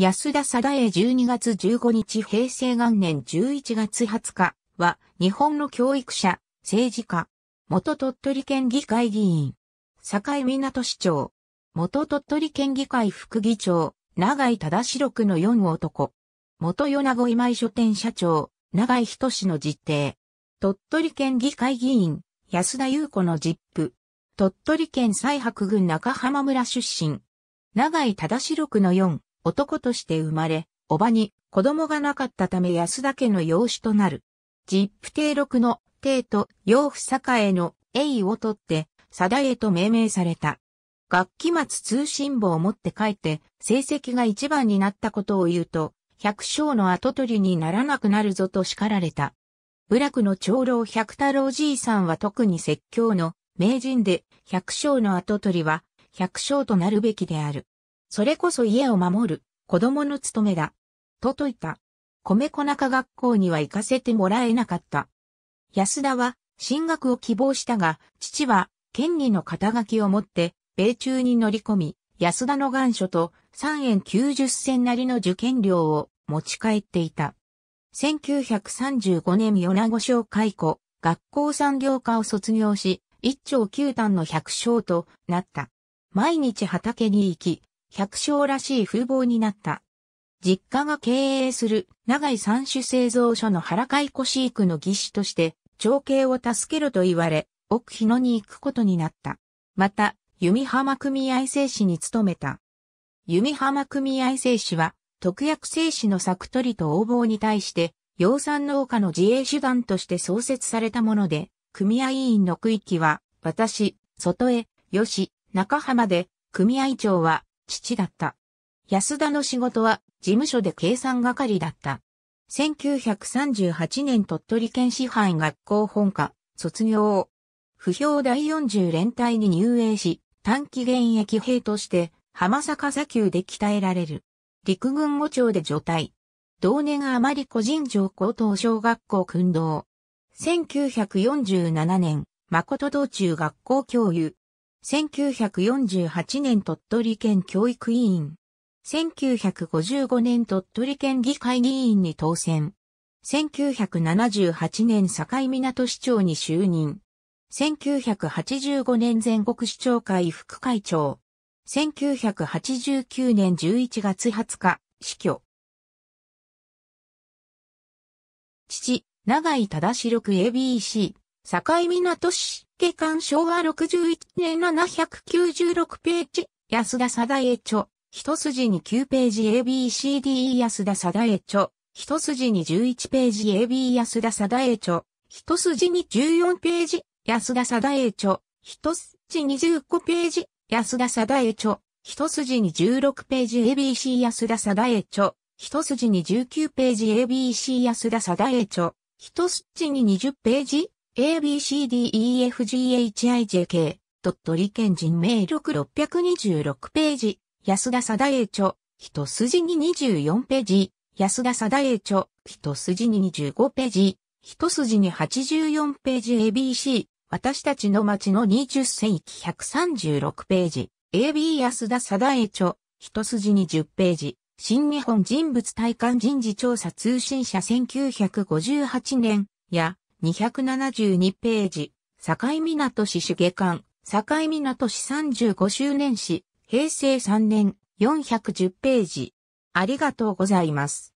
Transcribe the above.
安田貞栄12月15日平成元年11月20日は日本の教育者、政治家、元鳥取県議会議員、境港市長、元鳥取県議会副議長、長井忠四六の4男、元米子今井書店社長、長井仁の実定、鳥取県議会議員、安田裕子の実父、鳥取県西白郡中浜村出身、長井忠四六の4男として生まれ、おばに子供がなかったため安田家の養子となる。ジップ帝六の帝と養父への栄を取って、ダへと命名された。学期末通信簿を持って帰って、成績が一番になったことを言うと、百姓の後取りにならなくなるぞと叱られた。部落の長老百太郎じいさんは特に説教の名人で、百姓の後取りは百姓となるべきである。それこそ家を守る、子供の務めだ。と説いた。米粉中学校には行かせてもらえなかった。安田は進学を希望したが、父は権利の肩書きを持って米中に乗り込み、安田の願書と3円90銭なりの受験料を持ち帰っていた。1935年米子省解雇、学校産業科を卒業し、一丁九段の百姓となった。毎日畑に行き、百姓らしい風貌になった。実家が経営する長井三種製造所の原海子飼育の技師として、長兄を助けろと言われ、奥日野に行くことになった。また、弓浜組合製紙に勤めた。弓浜組合製紙は、特約製紙の作取りと応募に対して、養蚕農家の自衛手段として創設されたもので、組合員の区域は、私、外江、吉、中浜で、組合長は、父だった。安田の仕事は事務所で計算係だった。1938年鳥取県支配学校本科卒業不評第40連隊に入営し、短期現役兵として浜坂砂丘で鍛えられる。陸軍五長で除隊。同年あまり個人上高等小学校訓導。1947年、誠道中学校教諭、1948年鳥取県教育委員。1955年鳥取県議会議員に当選。1978年境港市長に就任。1985年全国市長会副会長。1989年11月20日、死去。父、長井忠四六 ABC、境港市。下巻昭和61年796ページ、安田貞栄著、一筋に9ページ ABCDE 安田貞栄著、一筋に11ページ AB 安田貞栄著、一筋に14ページ、安田貞栄著、一筋に15ページ、安田貞栄著、一筋に16ページ ABC 安田貞栄著、一筋に19ページ ABC 安田貞栄著、一筋に20ページ ABCDEFGHIJK、鳥取県人名録626ページ、安田貞栄著、一筋に24ページ、安田貞栄著、一筋に25ページ、一筋に84ページ ABC、私たちの街の20世紀136ページ、AB 安田貞栄著、一筋に10ページ、新日本人物体感人事調査通信社1958年、や、272ページ、境港市主下館、境港市35周年市、平成3年410ページ。ありがとうございます。